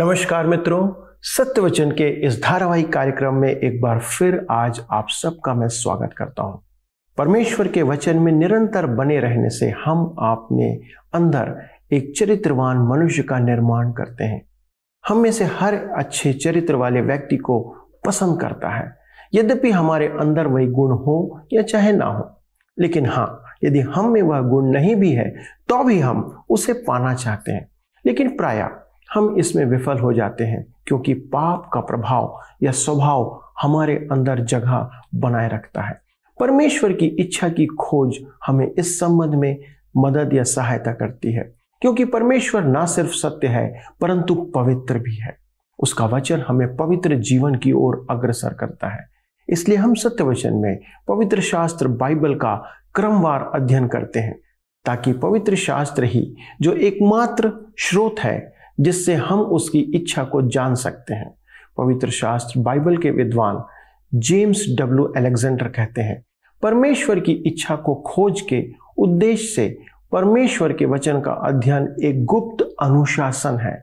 नमस्कार मित्रों सत्य वचन के इस धारावाहिक कार्यक्रम में एक बार फिर आज आप सबका मैं स्वागत करता हूं परमेश्वर के वचन में निरंतर बने रहने से हम आपने अंदर एक चरित्रवान मनुष्य का निर्माण करते हैं हम में से हर अच्छे चरित्र वाले व्यक्ति को पसंद करता है यद्यपि हमारे अंदर वही गुण हो या चाहे ना हो लेकिन हाँ यदि हम में वह गुण नहीं भी है तो भी हम उसे पाना चाहते हैं लेकिन प्रायः हम इसमें विफल हो जाते हैं क्योंकि पाप का प्रभाव या स्वभाव हमारे अंदर जगह बनाए रखता है परमेश्वर की इच्छा की खोज हमें इस संबंध में मदद या सहायता करती है क्योंकि परमेश्वर ना सिर्फ सत्य है परंतु पवित्र भी है उसका वचन हमें पवित्र जीवन की ओर अग्रसर करता है इसलिए हम सत्य वचन में पवित्र शास्त्र बाइबल का क्रमवार अध्ययन करते हैं ताकि पवित्र शास्त्र ही जो एकमात्र स्रोत है जिससे हम उसकी इच्छा को जान सकते हैं पवित्र शास्त्र बाइबल के विद्वान जेम्स डब्ल्यू एलेक्जेंडर कहते हैं परमेश्वर की इच्छा को खोज के उद्देश्य से परमेश्वर के वचन का अध्ययन एक गुप्त अनुशासन है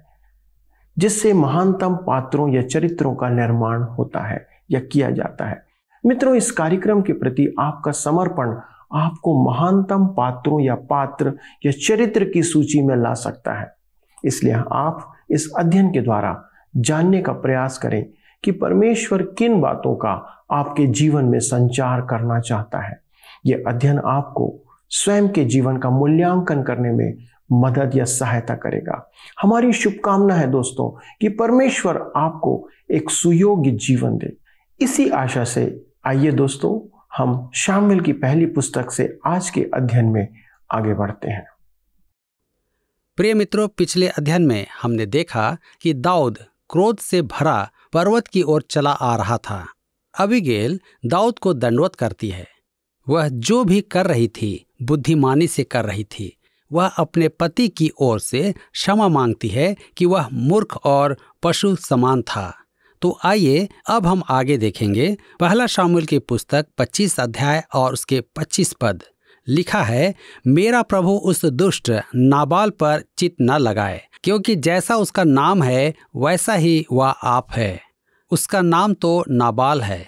जिससे महानतम पात्रों या चरित्रों का निर्माण होता है या किया जाता है मित्रों इस कार्यक्रम के प्रति आपका समर्पण आपको महानतम पात्रों या पात्र या चरित्र की सूची में ला सकता है इसलिए आप इस अध्ययन के द्वारा जानने का प्रयास करें कि परमेश्वर किन बातों का आपके जीवन में संचार करना चाहता है यह अध्ययन आपको स्वयं के जीवन का मूल्यांकन करने में मदद या सहायता करेगा हमारी शुभकामना है दोस्तों कि परमेश्वर आपको एक सुयोग्य जीवन दे इसी आशा से आइए दोस्तों हम शामिल की पहली पुस्तक से आज के अध्ययन में आगे बढ़ते हैं प्रिय मित्रों पिछले अध्ययन में हमने देखा कि दाऊद क्रोध से भरा पर्वत की ओर चला आ रहा था अबिगेल दाऊद को दंडवत करती है वह जो भी कर रही थी बुद्धिमानी से कर रही थी वह अपने पति की ओर से क्षमा मांगती है कि वह मूर्ख और पशु समान था तो आइए अब हम आगे देखेंगे पहला शामिल की पुस्तक 25 अध्याय और उसके 25 पद लिखा है मेरा प्रभु उस दुष्ट नाबाल पर चित न लगाए क्योंकि जैसा उसका नाम है वैसा ही वह आप है उसका नाम तो नाबाल है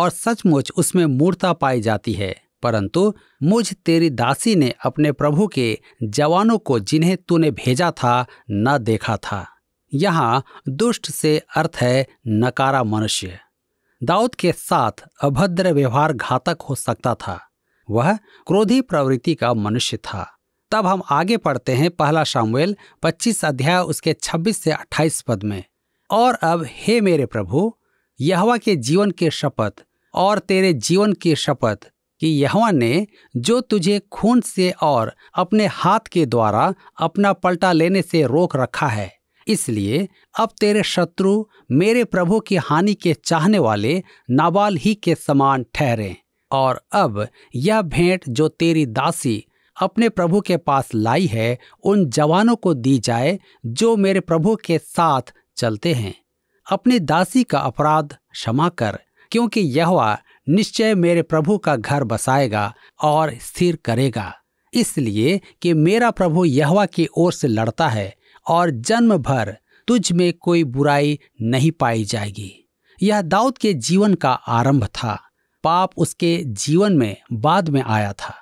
और सचमुच उसमें मूर्ता पाई जाती है परंतु मुझ तेरी दासी ने अपने प्रभु के जवानों को जिन्हें तूने भेजा था न देखा था यहाँ दुष्ट से अर्थ है नकारा मनुष्य दाऊद के साथ अभद्र व्यवहार घातक हो सकता था वह क्रोधी प्रवृत्ति का मनुष्य था तब हम आगे पढ़ते हैं पहला शामुएल 25 अध्याय उसके 26 से 28 पद में और अब हे मेरे प्रभु यहवा के जीवन के शपथ और तेरे जीवन की शपथ कि यहवा ने जो तुझे खून से और अपने हाथ के द्वारा अपना पलटा लेने से रोक रखा है इसलिए अब तेरे शत्रु मेरे प्रभु की हानि के चाहने वाले नाबाल ही के समान ठहरे और अब यह भेंट जो तेरी दासी अपने प्रभु के पास लाई है उन जवानों को दी जाए जो मेरे प्रभु के साथ चलते हैं अपनी दासी का अपराध क्षमा कर क्योंकि यहवा निश्चय मेरे प्रभु का घर बसाएगा और स्थिर करेगा इसलिए कि मेरा प्रभु यहवा की ओर से लड़ता है और जन्म भर तुझ में कोई बुराई नहीं पाई जाएगी यह दाऊद के जीवन का आरंभ था पाप उसके जीवन में बाद में आया था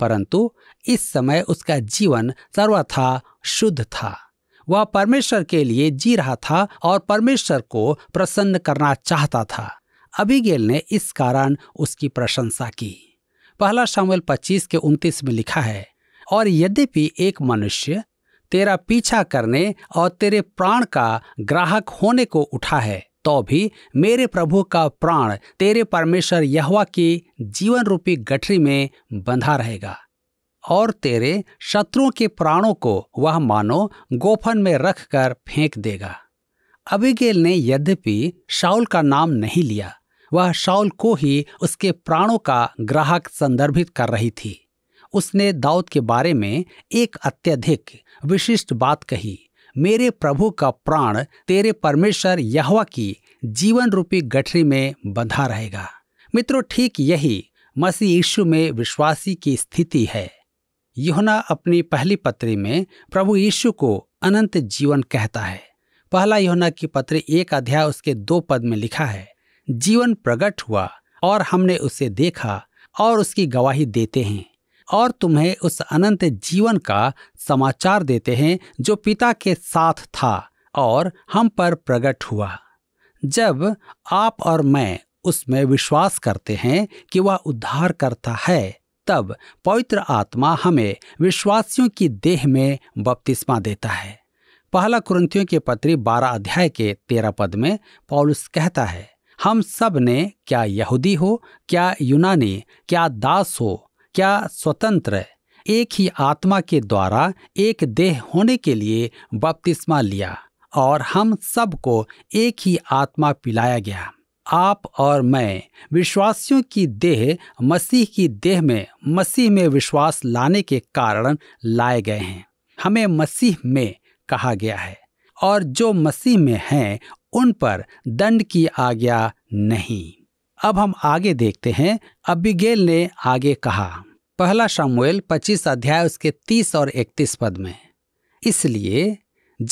परंतु इस समय उसका जीवन सर्वथा शुद्ध था वह परमेश्वर के लिए जी रहा था और परमेश्वर को प्रसन्न करना चाहता था अभिगेल ने इस कारण उसकी प्रशंसा की पहला शामिल 25 के 29 में लिखा है और यद्यपि एक मनुष्य तेरा पीछा करने और तेरे प्राण का ग्राहक होने को उठा है तो भी मेरे प्रभु का प्राण तेरे परमेश्वर यहवा की जीवन रूपी गठरी में बंधा रहेगा और तेरे शत्रुओं के प्राणों को वह मानो गोफन में रखकर फेंक देगा अबिगेल ने यद्यपि शाउल का नाम नहीं लिया वह शाउल को ही उसके प्राणों का ग्राहक संदर्भित कर रही थी उसने दाऊद के बारे में एक अत्यधिक विशिष्ट बात कही मेरे प्रभु का प्राण तेरे परमेश्वर यहवा की जीवन रूपी गठरी में बंधा रहेगा मित्रों ठीक यही मसीह यीशु में विश्वासी की स्थिति है युना अपनी पहली पत्री में प्रभु यीशु को अनंत जीवन कहता है पहला योना की पत्री एक अध्याय उसके दो पद में लिखा है जीवन प्रकट हुआ और हमने उसे देखा और उसकी गवाही देते हैं और तुम्हें उस अनंत जीवन का समाचार देते हैं जो पिता के साथ था और हम पर प्रकट हुआ जब आप और मैं उसमें विश्वास करते हैं कि वह उद्धार करता है तब पवित्र आत्मा हमें विश्वासियों की देह में बपतिस्मा देता है पहला कुरंतियों के पत्री बारह अध्याय के तेरह पद में पॉलुस कहता है हम सब ने क्या यहूदी हो क्या यूनानी क्या दास हो क्या स्वतंत्र एक ही आत्मा के द्वारा एक देह होने के लिए बपतिस्मा लिया और हम सबको एक ही आत्मा पिलाया गया आप और मैं विश्वासियों की देह मसीह की देह में मसीह में विश्वास लाने के कारण लाए गए हैं हमें मसीह में कहा गया है और जो मसीह में हैं उन पर दंड की आज्ञा नहीं अब हम आगे देखते हैं अबिगेल ने आगे कहा पहला शामुएल 25 अध्याय उसके 30 और 31 पद में इसलिए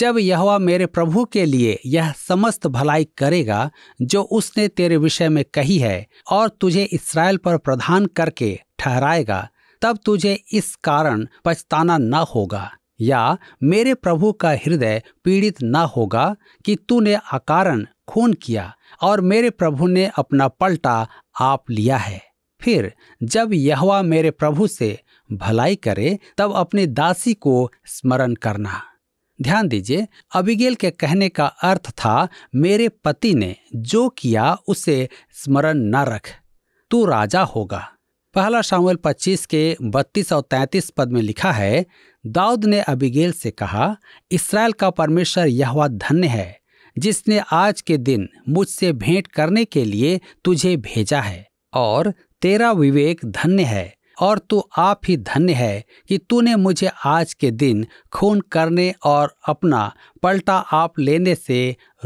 जब यह मेरे प्रभु के लिए यह समस्त भलाई करेगा जो उसने तेरे विषय में कही है और तुझे इसराइल पर प्रधान करके ठहराएगा तब तुझे इस कारण पछताना न होगा या मेरे प्रभु का हृदय पीड़ित न होगा कि तूने अकारण खून किया और मेरे प्रभु ने अपना पलटा आप लिया है फिर जब यहवा मेरे प्रभु से भलाई करे तब अपनी दासी को स्मरण करना ध्यान दीजिए अबिगेल के कहने का अर्थ था मेरे पति ने जो किया उसे स्मरण न रख तू राजा होगा पहला शामिल 25 के 32 और 33 पद में लिखा है दाऊद ने अबिगेल से कहा इसराइल का परमेश्वर यहवा धन्य है जिसने आज के दिन मुझसे भेंट करने के लिए तुझे भेजा है और तेरा विवेक धन्य है और तू आप ही धन्य है कि तूने मुझे आज के दिन खून करने और अपना पलटा आप लेने से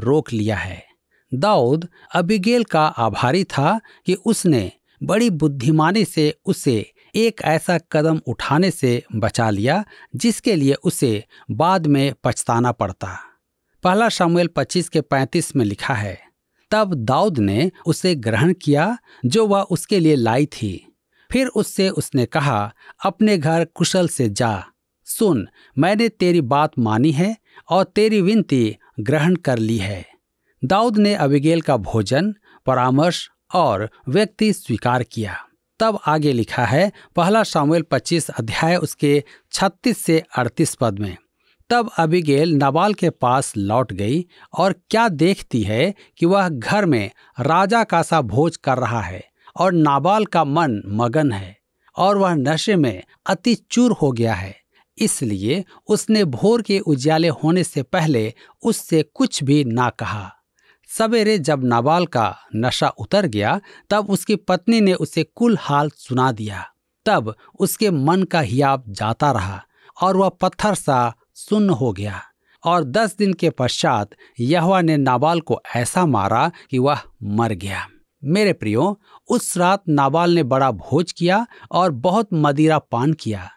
रोक लिया है दाऊद अबिगेल का आभारी था कि उसने बड़ी बुद्धिमानी से उसे एक ऐसा कदम उठाने से बचा लिया जिसके लिए उसे बाद में पछताना पड़ता पहला शामुएल 25 के 35 में लिखा है तब दाऊद ने उसे ग्रहण किया जो वह उसके लिए लाई थी फिर उससे उसने कहा अपने घर कुशल से जा सुन मैंने तेरी बात मानी है और तेरी विनती ग्रहण कर ली है दाऊद ने अबिगेल का भोजन परामर्श और व्यक्ति स्वीकार किया तब आगे लिखा है पहला शामिल 25 अध्याय उसके 36 से 38 पद में तब अबिगेल नाबाल के पास लौट गई और क्या देखती है कि वह घर में राजा का सा भोज कर रहा है और नाबाल का मन मगन है और वह नशे में अति चूर हो गया है इसलिए उसने भोर के उजाले होने से पहले उससे कुछ भी ना कहा सवेरे जब नाबाल का नशा उतर गया तब उसकी पत्नी ने उसे कुल हाल सुना दिया तब उसके मन का हियाब जाता रहा और वह पत्थर सा सुन्न हो गया और दस दिन के पश्चात यहवा ने नाबाल को ऐसा मारा कि वह मर गया मेरे प्रियो उस रात नाबाल ने बड़ा भोज किया और बहुत मदिरा पान किया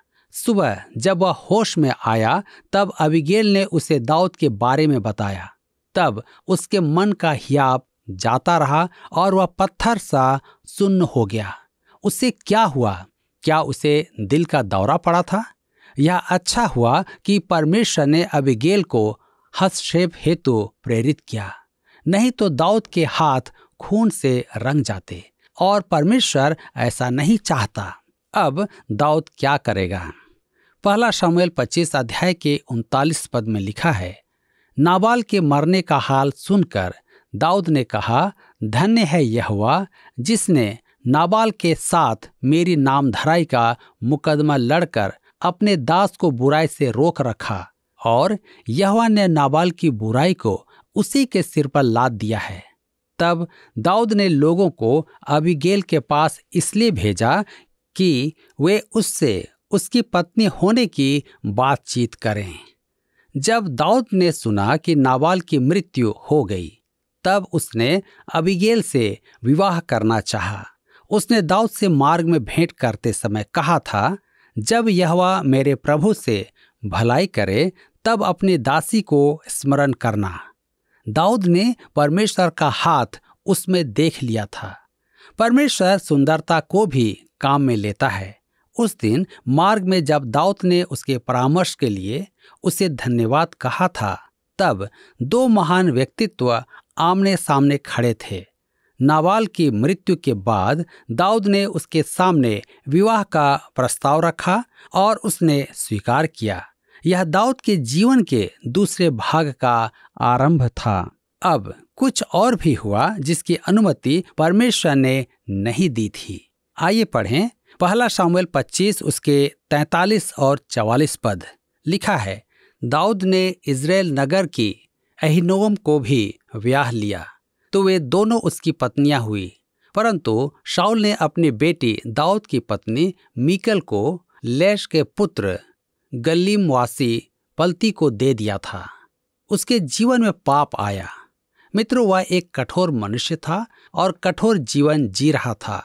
सुबह जब वह होश में आया तब अबिगेल ने उसे दाऊद के बारे में बताया तब उसके मन का हियाप जाता रहा और वह पत्थर सा सुन्न हो गया उसे क्या हुआ क्या उसे दिल का दौरा पड़ा था यह अच्छा हुआ कि परमेश्वर ने अबिगेल को हस्तक्षेप हेतु प्रेरित किया नहीं तो दाऊद के हाथ खून से रंग जाते और परमेश्वर ऐसा नहीं चाहता अब दाऊद क्या करेगा पहला शमुएल 25 अध्याय के उनतालीस पद में लिखा है नाबाल के मरने का हाल सुनकर दाऊद ने कहा धन्य है यह हुआ जिसने नाबाल के साथ मेरी नामधराई का मुकदमा लड़कर अपने दास को बुराई से रोक रखा और यहवा ने नाबाल की बुराई को उसी के सिर पर लाद दिया है तब दाऊद ने लोगों को अबिगेल के पास इसलिए भेजा कि वे उससे उसकी पत्नी होने की बातचीत करें जब दाऊद ने सुना कि नाबाल की मृत्यु हो गई तब उसने अबिगेल से विवाह करना चाहा उसने दाऊद से मार्ग में भेंट करते समय कहा था जब यहवा मेरे प्रभु से भलाई करे तब अपनी दासी को स्मरण करना दाऊद ने परमेश्वर का हाथ उसमें देख लिया था परमेश्वर सुंदरता को भी काम में लेता है उस दिन मार्ग में जब दाऊद ने उसके परामर्श के लिए उसे धन्यवाद कहा था तब दो महान व्यक्तित्व आमने सामने खड़े थे नावाल की मृत्यु के बाद दाऊद ने उसके सामने विवाह का प्रस्ताव रखा और उसने स्वीकार किया यह दाऊद के जीवन के दूसरे भाग का आरंभ था अब कुछ और भी हुआ जिसकी अनुमति परमेश्वर ने नहीं दी थी आइए पढ़ें पहला शामिल 25 उसके 43 और 44 पद लिखा है दाऊद ने इसराइल नगर की अहिनोम को भी व्याह लिया तो वे दोनों उसकी पत्नियां हुई परंतु शाउल ने अपनी बेटी दाऊद की पत्नी मीकल को लेश के पुत्र गलीम वासी पलती को दे दिया था उसके जीवन में पाप आया मित्रों वह एक कठोर मनुष्य था और कठोर जीवन जी रहा था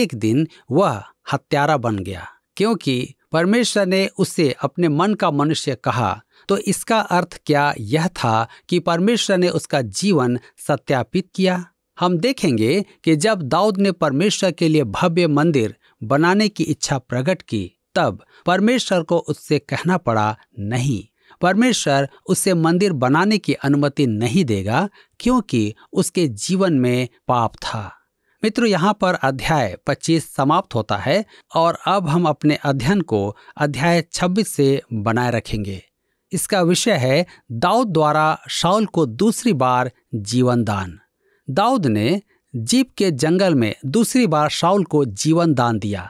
एक दिन वह हत्यारा बन गया क्योंकि परमेश्वर ने उसे अपने मन का मनुष्य कहा तो इसका अर्थ क्या यह था कि परमेश्वर ने उसका जीवन सत्यापित किया हम देखेंगे कि जब दाऊद ने परमेश्वर के लिए भव्य मंदिर बनाने की इच्छा प्रकट की तब परमेश्वर को उससे कहना पड़ा नहीं परमेश्वर उसे मंदिर बनाने की अनुमति नहीं देगा क्योंकि उसके जीवन में पाप था मित्रों यहाँ पर अध्याय 25 समाप्त होता है और अब हम अपने अध्ययन को अध्याय 26 से बनाए रखेंगे इसका विषय है दाऊद द्वारा शाउल को दूसरी बार जीवन दान दाऊद ने जीप के जंगल में दूसरी बार शाउल को जीवन दान दिया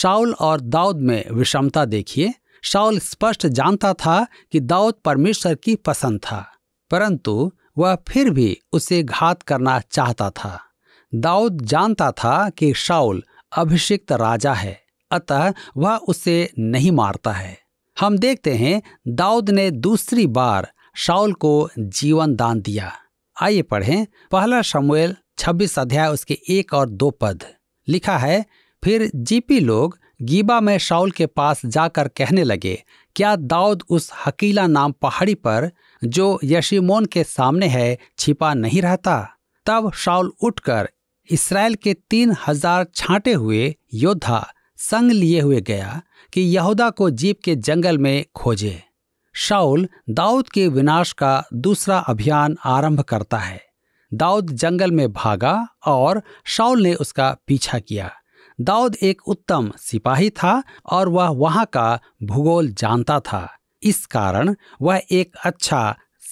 शाउल और दाऊद में विषमता देखिए शाउल स्पष्ट जानता था कि दाऊद परमेश्वर की पसंद था परंतु वह फिर भी उसे घात करना चाहता था दाऊद जानता था कि शाउल अभिषिक्त राजा है अतः वह उसे नहीं मारता है हम देखते हैं दाऊद ने दूसरी बार शाउल को जीवन दान दिया आइए पढ़ें पहला शमुएल 26 अध्याय उसके एक और दो पद लिखा है फिर जीपी लोग गीबा में शाउल के पास जाकर कहने लगे क्या दाऊद उस हकीला नाम पहाड़ी पर जो यशिमोन के सामने है छिपा नहीं रहता तब शाउल उठकर इसराइल के तीन हजार छांटे हुए योद्धा संग लिए हुए गया कि यहूदा को जीप के जंगल में खोजे शाउल दाऊद के विनाश का दूसरा अभियान आरंभ करता है दाऊद जंगल में भागा और शाउल ने उसका पीछा किया दाऊद एक उत्तम सिपाही था और वह वहां का भूगोल जानता था इस कारण वह एक अच्छा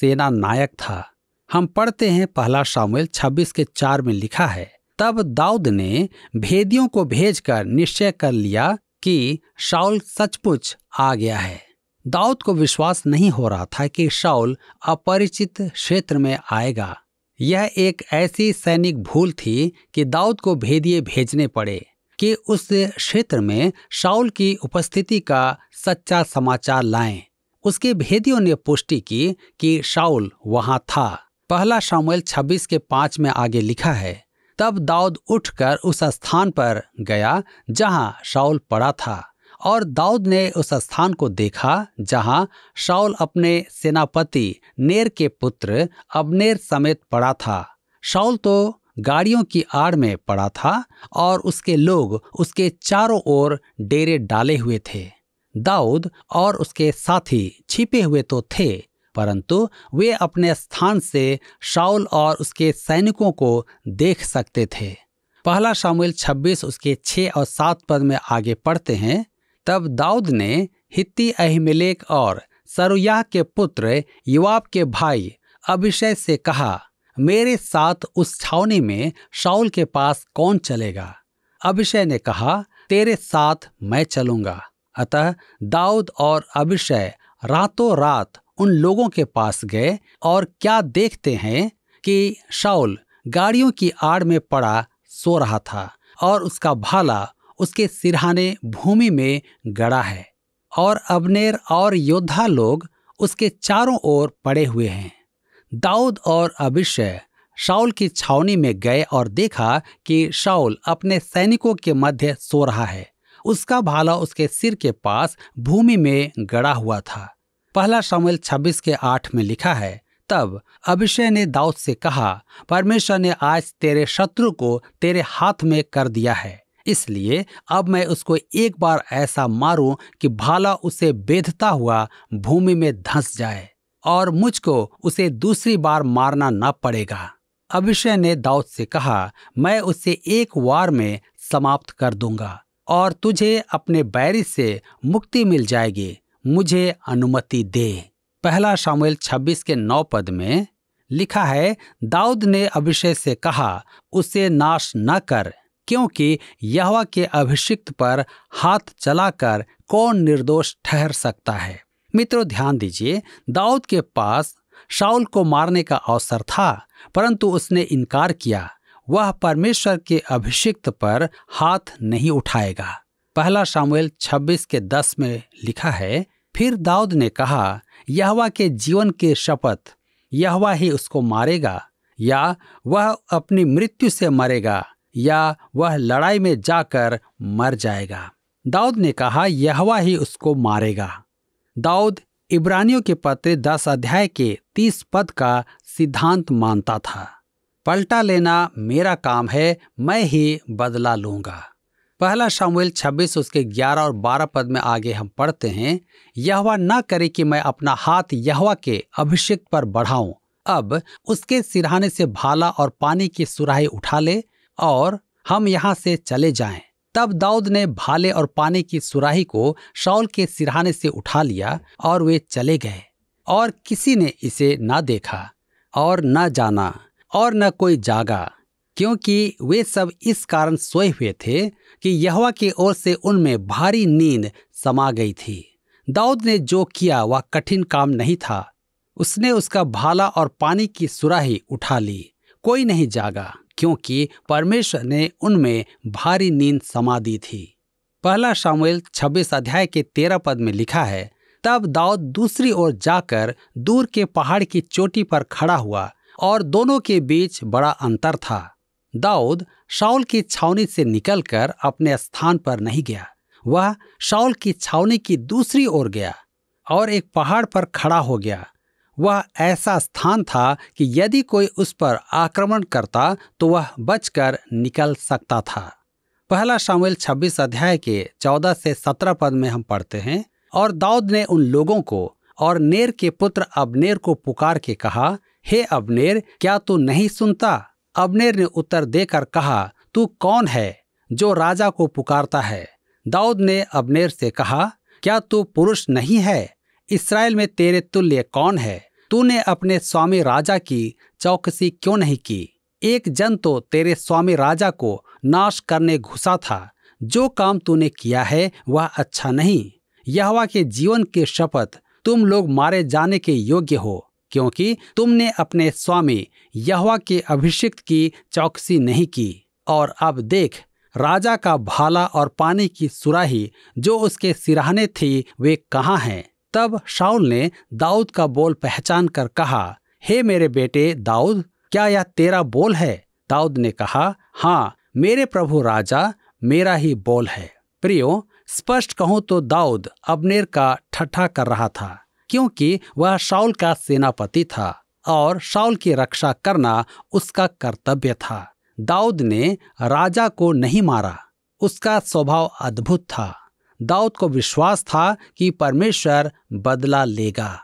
सेना नायक था हम पढ़ते हैं पहला शामिल 26 के चार में लिखा है तब दाऊद ने भेदियों को भेजकर निश्चय कर लिया कि शाउल सचमुच आ गया है दाऊद को विश्वास नहीं हो रहा था कि शाउल अपरिचित क्षेत्र में आएगा यह एक ऐसी सैनिक भूल थी कि दाऊद को भेदिए भेजने पड़े कि उस क्षेत्र में शाउल की उपस्थिति का सच्चा समाचार लाएं। उसके भेदियों ने पुष्टि की कि शाउल वहां था पहला शामिल 26 के पांच में आगे लिखा है तब दाऊद उठकर उस स्थान पर गया जहां शाउल पड़ा था और दाऊद ने उस स्थान को देखा जहां शाउल अपने सेनापति नेर के पुत्र अबनेर समेत पड़ा था शाउल तो गाड़ियों की आड़ में पड़ा था और उसके लोग उसके चारों ओर डेरे डाले हुए थे दाऊद और उसके साथी छिपे हुए तो थे परंतु वे अपने स्थान से शाउल और उसके सैनिकों को देख सकते थे पहला शामिल 26 उसके 6 और 7 पद में आगे पढ़ते हैं तब दाऊद ने हित्ती अहिमेलेक और सरुयाह के पुत्र युवाब के भाई अभिषेक से कहा मेरे साथ उस छावनी में शाउल के पास कौन चलेगा अभिषेक ने कहा तेरे साथ मैं चलूंगा अतः दाऊद और अभिषेक रातों रात उन लोगों के पास गए और क्या देखते हैं कि शाउल गाड़ियों की आड़ में पड़ा सो रहा था और उसका भाला उसके सिरहाने भूमि में गड़ा है और अबनेर और योद्धा लोग उसके चारों ओर पड़े हुए हैं दाऊद और अभिषय शाउल की छावनी में गए और देखा कि शाउल अपने सैनिकों के मध्य सो रहा है उसका भाला उसके सिर के पास भूमि में गड़ा हुआ था पहला शामिल छब्बीस के आठ में लिखा है तब अभिषेक ने दाऊद से कहा परमेश्वर ने आज तेरे शत्रु को तेरे हाथ में कर दिया है इसलिए अब मैं उसको एक बार ऐसा मारूं कि भाला उसे बेधता हुआ भूमि में धंस जाए और मुझको उसे दूसरी बार मारना न पड़ेगा अभिषय ने दाऊद से कहा मैं उसे एक वार में समाप्त कर दूंगा और तुझे अपने बैरी से मुक्ति मिल जाएगी मुझे अनुमति दे पहला शामिल 26 के नौ पद में लिखा है दाऊद ने अभिषेक से कहा उसे नाश न कर क्योंकि यहवा के अभिषिक्त पर हाथ चलाकर कौन निर्दोष ठहर सकता है मित्रों ध्यान दीजिए दाऊद के पास शाउल को मारने का अवसर था परंतु उसने इनकार किया वह परमेश्वर के अभिषिक्त पर हाथ नहीं उठाएगा पहला शामिल 26 के 10 में लिखा है फिर दाऊद ने कहा यहवा के जीवन के शपथ यहवा ही उसको मारेगा या वह अपनी मृत्यु से मरेगा या वह लड़ाई में जाकर मर जाएगा दाऊद ने कहा यहवा ही उसको मारेगा दाऊद इब्रानियों के पत्र दस अध्याय के तीस पद का सिद्धांत मानता था पलटा लेना मेरा काम है मैं ही बदला लूंगा पहला शामिल 26 उसके 11 और 12 पद में आगे हम पढ़ते हैं यहवा न करे कि मैं अपना हाथ यहवा के अभिषेक पर बढ़ाऊं अब उसके सिरहाने से भाला और पानी की सुराही उठा ले और हम यहाँ से चले जाएं। तब दाऊद ने भाले और पानी की सुराही को शाउल के सिरहाने से उठा लिया और वे चले गए और किसी ने इसे न देखा और न जाना और न कोई जागा क्योंकि वे सब इस कारण सोए हुए थे कि यहवा की ओर से उनमें भारी नींद समा गई थी दाऊद ने जो किया वह कठिन काम नहीं था उसने उसका भाला और पानी की सुराही उठा ली कोई नहीं जागा क्योंकि परमेश्वर ने उनमें भारी नींद समा दी थी पहला शामिल छब्बीस अध्याय के तेरह पद में लिखा है तब दाऊद दूसरी ओर जाकर दूर के पहाड़ की चोटी पर खड़ा हुआ और दोनों के बीच बड़ा अंतर था दाऊद शाउल की छावनी से निकलकर अपने स्थान पर नहीं गया वह शाउल की छावनी की दूसरी ओर गया और एक पहाड़ पर खड़ा हो गया वह ऐसा स्थान था कि यदि कोई उस पर आक्रमण करता तो वह बचकर निकल सकता था पहला शामिल 26 अध्याय के 14 से 17 पद में हम पढ़ते हैं और दाऊद ने उन लोगों को और नेर के पुत्र अबनेर को पुकार के कहा हे अबनेर क्या तू नहीं सुनता अबनेर ने उत्तर देकर कहा तू कौन है जो राजा को पुकारता है दाऊद ने अबनेर से कहा क्या तू पुरुष नहीं है इसराइल में तेरे तुल्य कौन है तूने अपने स्वामी राजा की चौकसी क्यों नहीं की एक जन तो तेरे स्वामी राजा को नाश करने घुसा था जो काम तूने किया है वह अच्छा नहीं यहवा के जीवन की शपथ तुम लोग मारे जाने के योग्य हो क्योंकि तुमने अपने स्वामी यहवा के अभिषिक्त की चौकसी नहीं की और अब देख राजा का भाला और पानी की सुराही जो उसके सिराहने थी वे कहाँ हैं तब शाउल ने दाऊद का बोल पहचान कर कहा हे मेरे बेटे दाऊद क्या यह तेरा बोल है दाऊद ने कहा हाँ मेरे प्रभु राजा मेरा ही बोल है प्रियो स्पष्ट कहूं तो दाऊद अबनेर का ठट्ठा कर रहा था क्योंकि वह शाउल का सेनापति था और शाउल की रक्षा करना उसका कर्तव्य था दाऊद ने राजा को नहीं मारा उसका स्वभाव अद्भुत था दाऊद को विश्वास था कि परमेश्वर बदला लेगा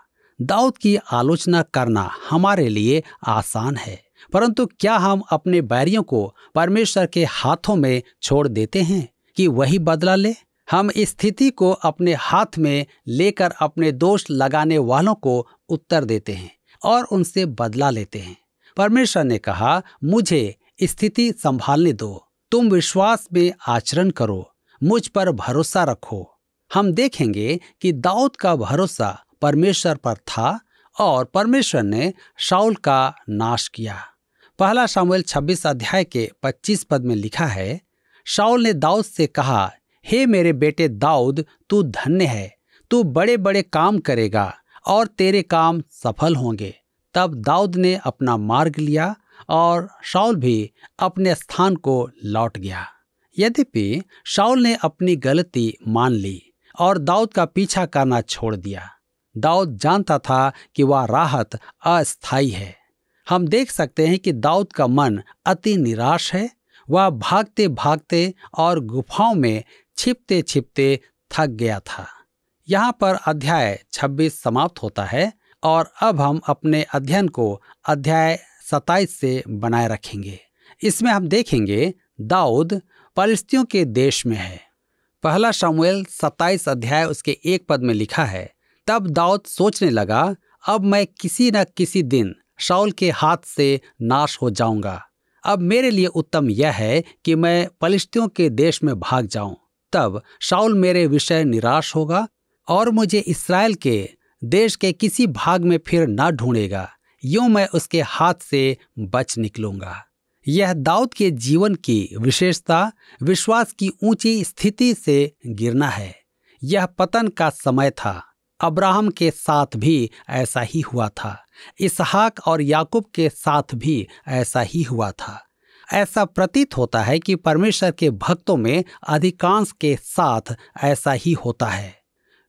दाऊद की आलोचना करना हमारे लिए आसान है परंतु क्या हम अपने बैरियों को परमेश्वर के हाथों में छोड़ देते हैं कि वही बदला ले हम स्थिति को अपने हाथ में लेकर अपने दोष लगाने वालों को उत्तर देते हैं और उनसे बदला लेते हैं परमेश्वर ने कहा मुझे स्थिति संभालने दो तुम विश्वास में आचरण करो मुझ पर भरोसा रखो हम देखेंगे कि दाऊद का भरोसा परमेश्वर पर था और परमेश्वर ने शाउल का नाश किया पहला शामिल 26 अध्याय के 25 पद में लिखा है शाउल ने दाऊद से कहा हे मेरे बेटे दाऊद तू धन्य है तू बड़े बड़े काम करेगा और तेरे काम सफल होंगे तब दाऊद ने अपना मार्ग लिया और शाउल भी अपने स्थान को लौट गया यद्यपि शाउल ने अपनी गलती मान ली और दाऊद का पीछा करना छोड़ दिया दाऊद जानता था कि वह राहत अस्थाई है हम देख सकते हैं कि दाऊद का मन अति निराश है वह भागते भागते और गुफाओं में छिपते छिपते थक गया था यहाँ पर अध्याय 26 समाप्त होता है और अब हम अपने अध्ययन को अध्याय 27 से बनाए रखेंगे इसमें हम देखेंगे दाऊद पलिस्तियों के देश में है पहला शामुएल 27 अध्याय उसके एक पद में लिखा है तब दाऊद सोचने लगा अब मैं किसी न किसी दिन शाउल के हाथ से नाश हो जाऊंगा अब मेरे लिए उत्तम यह है कि मैं पलिस्तियों के देश में भाग जाऊं तब शाउल मेरे विषय निराश होगा और मुझे इसराइल के देश के किसी भाग में फिर न ढूंढेगा यूं मैं उसके हाथ से बच निकलूंगा यह दाऊद के जीवन की विशेषता विश्वास की ऊंची स्थिति से गिरना है यह पतन का समय था अब्राहम के साथ भी ऐसा ही हुआ था इसहाक और याकूब के साथ भी ऐसा ही हुआ था ऐसा प्रतीत होता है कि परमेश्वर के भक्तों में अधिकांश के साथ ऐसा ही होता है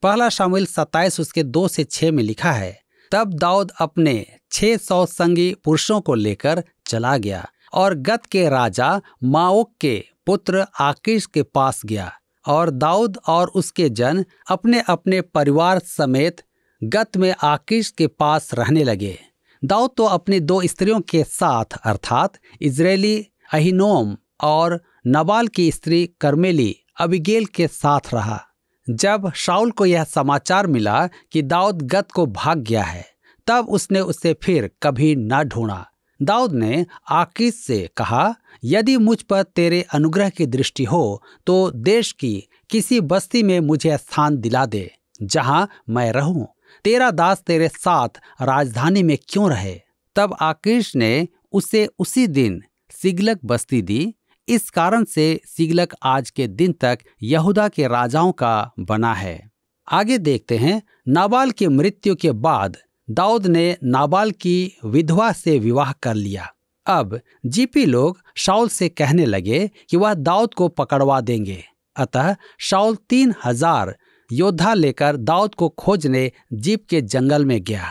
पहला शामिल सत्ताईस उसके दो से छह में लिखा है तब दाऊद अपने सौ संगी पुरुषों को लेकर चला गया और गत के राजा माओक के पुत्र आकिश के पास गया और दाऊद और उसके जन अपने अपने परिवार समेत गत में आकिश के पास रहने लगे दाऊद तो अपनी दो स्त्रियों के साथ अर्थात इजरायली अहिनोम और नबाल की स्त्री कर्मेली अबिगेल के साथ रहा जब शाउल को यह समाचार मिला कि दाऊद गत को भाग गया है तब उसने उसे फिर कभी न ढूंढा दाऊद ने आकिस से कहा यदि मुझ पर तेरे अनुग्रह की दृष्टि हो तो देश की किसी बस्ती में मुझे स्थान दिला दे जहां मैं रहूं तेरा दास तेरे साथ राजधानी में क्यों रहे तब आकिश ने उसे उसी दिन सिगलक बस्ती दी इस कारण से सिगलक आज के दिन तक यहूदा के राजाओं का बना है आगे देखते हैं नाबाल की मृत्यु के बाद दाऊद ने नाबाल की विधवा से विवाह कर लिया अब जीपी लोग शाउल से कहने लगे कि वह दाऊद को पकड़वा देंगे अतः शाउल तीन हजार योद्धा लेकर दाऊद को खोजने जीप के जंगल में गया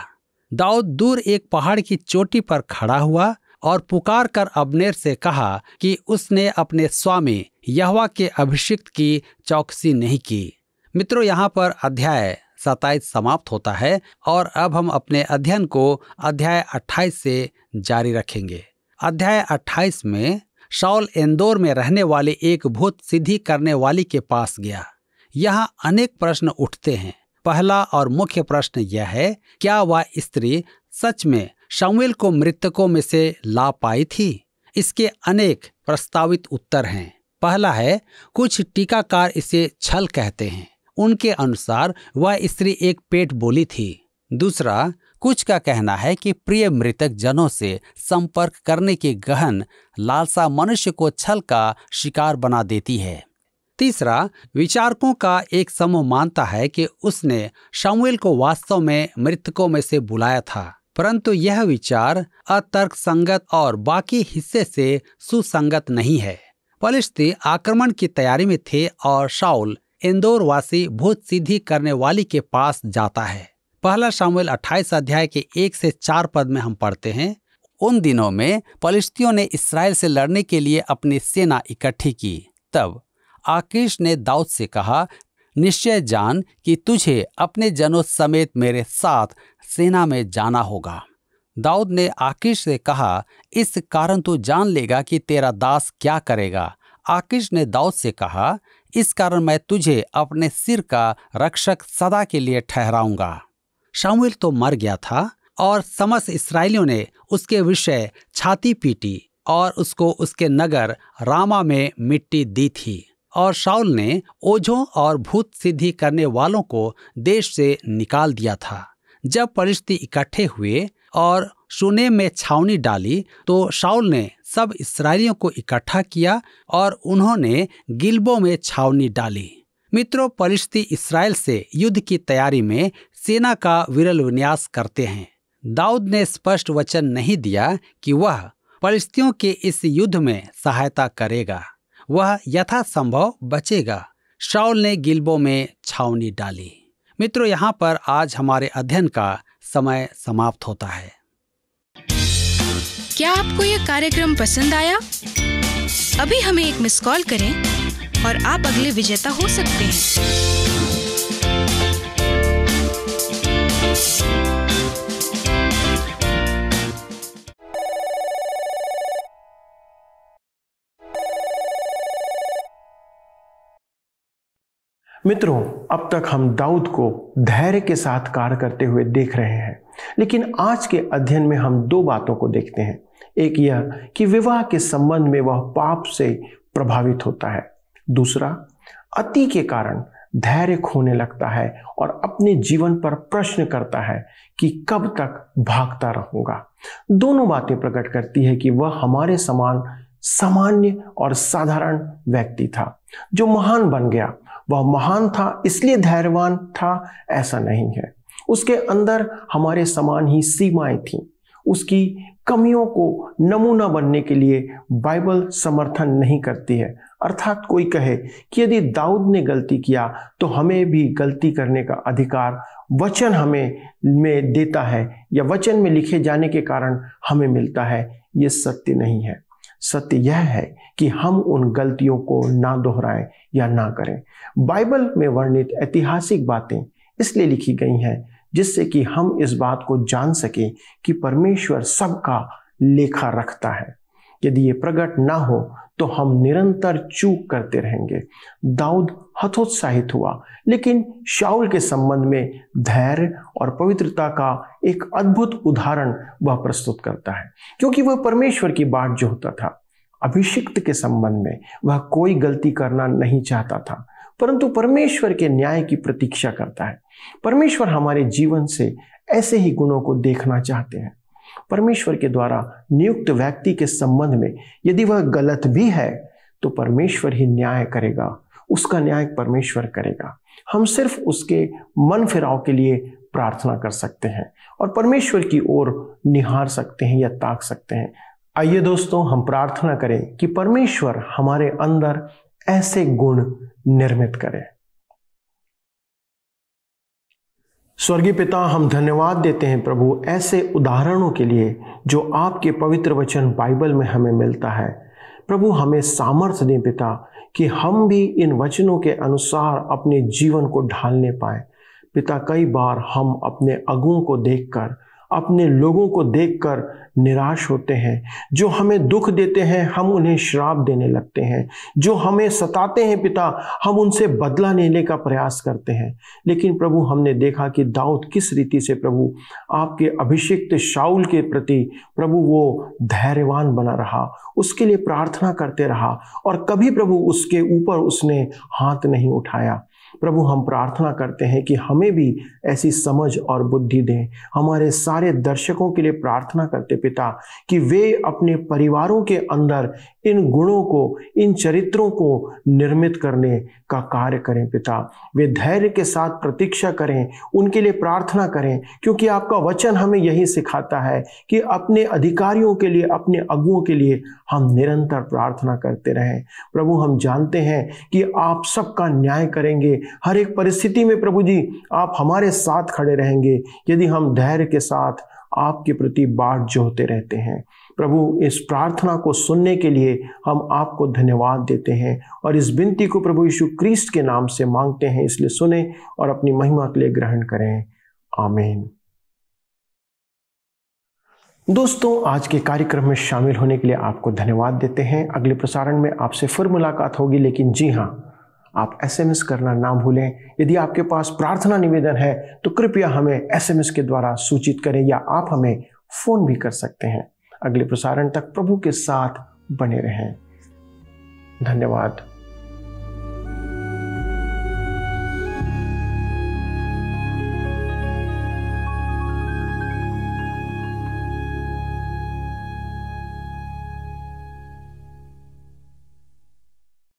दाऊद दूर एक पहाड़ की चोटी पर खड़ा हुआ और पुकार कर अबनेर से कहा कि उसने अपने स्वामी यहवा के अभिषिक्त की चौकसी नहीं की मित्रों यहाँ पर अध्याय सताइस समाप्त होता है और अब हम अपने अध्ययन को अध्याय 28 से जारी रखेंगे अध्याय 28 में शौल इंदौर में रहने वाले एक भूत सिद्धि करने वाली के पास गया यहाँ अनेक प्रश्न उठते हैं पहला और मुख्य प्रश्न यह है क्या वह स्त्री सच में शमुएल को मृतकों में से ला पाई थी इसके अनेक प्रस्तावित उत्तर हैं पहला है कुछ टीकाकार इसे छल कहते हैं उनके अनुसार वह स्त्री एक पेट बोली थी दूसरा कुछ का कहना है कि प्रिय मृतक जनों से संपर्क करने के गहन लालसा मनुष्य को छल का शिकार बना देती है तीसरा विचारकों का एक समूह मानता है कि उसने शमुएल को वास्तव में मृतकों में से बुलाया था परंतु यह विचार अतर्क संगत और बाकी हिस्से से सुसंगत नहीं है पलिश्ती आक्रमण की तैयारी में थे और शाउल इंदौर वासी भूत सिद्धि करने वाली के पास जाता है पहला शामिल 28 अध्याय के एक से चार पद में हम पढ़ते हैं उन दिनों में पलिश्तियों ने इसराइल से लड़ने के लिए अपनी सेना इकट्ठी की तब आकीश ने दाऊद से कहा निश्चय जान कि तुझे अपने जनों समेत मेरे साथ सेना में जाना होगा दाऊद ने आकिश से कहा इस कारण तू जान लेगा कि तेरा दास क्या करेगा आकिश ने दाऊद से कहा इस कारण मैं तुझे अपने सिर का रक्षक सदा के लिए ठहराऊंगा शामिल तो मर गया था और समस्त इसराइलियों ने उसके विषय छाती पीटी और उसको उसके नगर रामा में मिट्टी दी थी और शाउल ने ओझों और भूत सिद्धि करने वालों को देश से निकाल दिया था जब परिस्थिति इकट्ठे हुए और सुने में छावनी डाली तो शाउल ने सब इसराइलियों को इकट्ठा किया और उन्होंने गिल्बो में छावनी डाली मित्रों परिस्थिति इसराइल से युद्ध की तैयारी में सेना का विरल विन्यास करते हैं दाऊद ने स्पष्ट वचन नहीं दिया कि वह परिस्थितियों के इस युद्ध में सहायता करेगा वह यथासंभव बचेगा शाउल ने गिल्बो में छावनी डाली मित्रों यहाँ पर आज हमारे अध्ययन का समय समाप्त होता है क्या आपको यह कार्यक्रम पसंद आया अभी हमें एक मिस कॉल करें और आप अगले विजेता हो सकते हैं मित्रों अब तक हम दाऊद को धैर्य के साथ कार्य करते हुए देख रहे हैं लेकिन आज के अध्ययन में हम दो बातों को देखते हैं एक यह कि विवाह के संबंध में वह पाप से प्रभावित होता है दूसरा अति के कारण धैर्य खोने लगता है और अपने जीवन पर प्रश्न करता है कि कब तक भागता रहूंगा दोनों बातें प्रकट करती है कि वह हमारे समान सामान्य और साधारण व्यक्ति था जो महान बन गया वह महान था इसलिए धैर्यवान था ऐसा नहीं है उसके अंदर हमारे समान ही सीमाएं थीं उसकी कमियों को नमूना बनने के लिए बाइबल समर्थन नहीं करती है अर्थात कोई कहे कि यदि दाऊद ने गलती किया तो हमें भी गलती करने का अधिकार वचन हमें में देता है या वचन में लिखे जाने के कारण हमें मिलता है ये सत्य नहीं है सत्य यह है कि हम उन गलतियों को ना दोहराएं या ना करें बाइबल में वर्णित ऐतिहासिक बातें इसलिए लिखी गई हैं जिससे कि हम इस बात को जान सकें कि परमेश्वर सबका लेखा रखता है यदि ये प्रकट ना हो तो हम निरंतर चूक करते रहेंगे दाऊद हथोत्साहित हुआ लेकिन शाउल के संबंध में धैर्य और पवित्रता का एक अद्भुत उदाहरण वह प्रस्तुत करता है क्योंकि वह परमेश्वर की बात जो होता था अभिषिक्त के संबंध में वह कोई गलती करना नहीं चाहता था परंतु परमेश्वर के न्याय की प्रतीक्षा करता है परमेश्वर हमारे जीवन से ऐसे ही गुणों को देखना चाहते हैं परमेश्वर के द्वारा नियुक्त व्यक्ति के संबंध में यदि वह गलत भी है तो परमेश्वर ही न्याय करेगा उसका न्याय परमेश्वर करेगा हम सिर्फ उसके मन फिराव के लिए प्रार्थना कर सकते हैं और परमेश्वर की ओर निहार सकते हैं या ताक सकते हैं आइए दोस्तों हम प्रार्थना करें कि परमेश्वर हमारे अंदर ऐसे गुण निर्मित करें स्वर्गीय पिता हम धन्यवाद देते हैं प्रभु ऐसे उदाहरणों के लिए जो आपके पवित्र वचन बाइबल में हमें मिलता है प्रभु हमें सामर्थ्य दें पिता कि हम भी इन वचनों के अनुसार अपने जीवन को ढालने पाए पिता कई बार हम अपने अगुओं को देखकर अपने लोगों को देखकर निराश होते हैं जो हमें दुख देते हैं हम उन्हें श्राप देने लगते हैं जो हमें सताते हैं पिता हम उनसे बदला लेने का प्रयास करते हैं लेकिन प्रभु हमने देखा कि दाऊद किस रीति से प्रभु आपके अभिषिक्त शाउल के प्रति प्रभु वो धैर्यवान बना रहा उसके लिए प्रार्थना करते रहा और कभी प्रभु उसके ऊपर उसने हाथ नहीं उठाया प्रभु हम प्रार्थना करते हैं कि हमें भी ऐसी समझ और बुद्धि दें हमारे सारे दर्शकों के लिए प्रार्थना करते पिता कि वे अपने परिवारों के अंदर इन गुणों को इन चरित्रों को निर्मित करने का कार्य करें पिता वे धैर्य के साथ प्रतीक्षा करें उनके लिए प्रार्थना करें क्योंकि आपका वचन हमें यही सिखाता है कि अपने अधिकारियों के लिए अपने अगुओं के लिए हम निरंतर प्रार्थना करते रहें प्रभु हम जानते हैं कि आप सबका न्याय करेंगे हर एक परिस्थिति में प्रभु जी आप हमारे साथ खड़े रहेंगे यदि हम धैर्य के साथ आपके प्रति बाढ़ जोहते रहते हैं प्रभु इस प्रार्थना को सुनने के लिए हम आपको धन्यवाद देते हैं और इस विनती को प्रभु यीशु क्रिस्ट के नाम से मांगते हैं इसलिए सुने और अपनी महिमा के लिए ग्रहण करें आमीन दोस्तों आज के कार्यक्रम में शामिल होने के लिए आपको धन्यवाद देते हैं अगले प्रसारण में आपसे फिर मुलाकात होगी लेकिन जी हाँ आप एसएमएस करना ना भूलें यदि आपके पास प्रार्थना निवेदन है तो कृपया हमें एसएमएस के द्वारा सूचित करें या आप हमें फोन भी कर सकते हैं अगले प्रसारण तक प्रभु के साथ बने रहें धन्यवाद